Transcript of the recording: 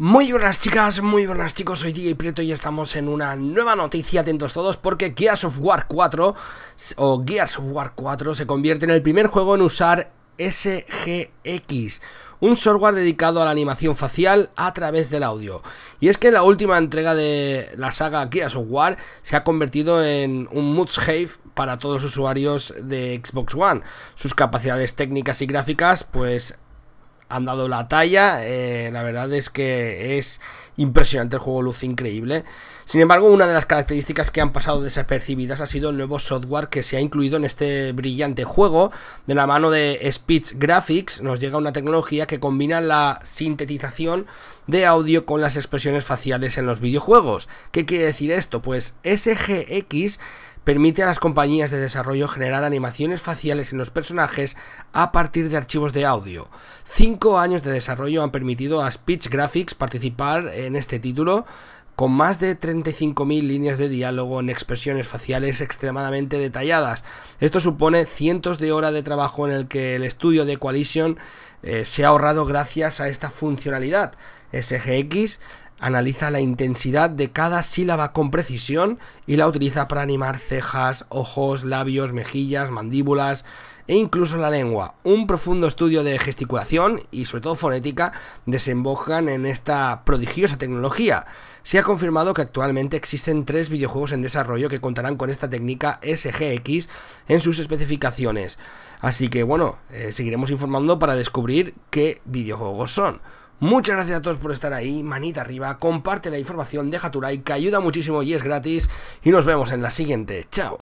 Muy buenas chicas, muy buenas chicos, soy DJ Prieto y estamos en una nueva noticia, atentos todos, porque Gears of War 4 o Gears of War 4 se convierte en el primer juego en usar SGX, un software dedicado a la animación facial a través del audio. Y es que la última entrega de la saga Gears of War se ha convertido en un must para todos los usuarios de Xbox One. Sus capacidades técnicas y gráficas pues han dado la talla. Eh, la verdad es que es impresionante el juego, luce increíble. Sin embargo, una de las características que han pasado desapercibidas ha sido el nuevo software que se ha incluido en este brillante juego. De la mano de Speech Graphics nos llega una tecnología que combina la sintetización de audio con las expresiones faciales en los videojuegos. ¿Qué quiere decir esto? Pues SGX permite a las compañías de desarrollo generar animaciones faciales en los personajes a partir de archivos de audio. Cinco años de desarrollo han permitido a Speech Graphics participar en este título, con más de 35.000 líneas de diálogo en expresiones faciales extremadamente detalladas. Esto supone cientos de horas de trabajo en el que el estudio de Coalition eh, se ha ahorrado gracias a esta funcionalidad. SGX Analiza la intensidad de cada sílaba con precisión y la utiliza para animar cejas, ojos, labios, mejillas, mandíbulas e incluso la lengua. Un profundo estudio de gesticulación y sobre todo fonética desembocan en esta prodigiosa tecnología. Se ha confirmado que actualmente existen tres videojuegos en desarrollo que contarán con esta técnica SGX en sus especificaciones. Así que bueno, eh, seguiremos informando para descubrir qué videojuegos son. Muchas gracias a todos por estar ahí, manita arriba, comparte la información, deja tu like, que ayuda muchísimo y es gratis. Y nos vemos en la siguiente. Chao.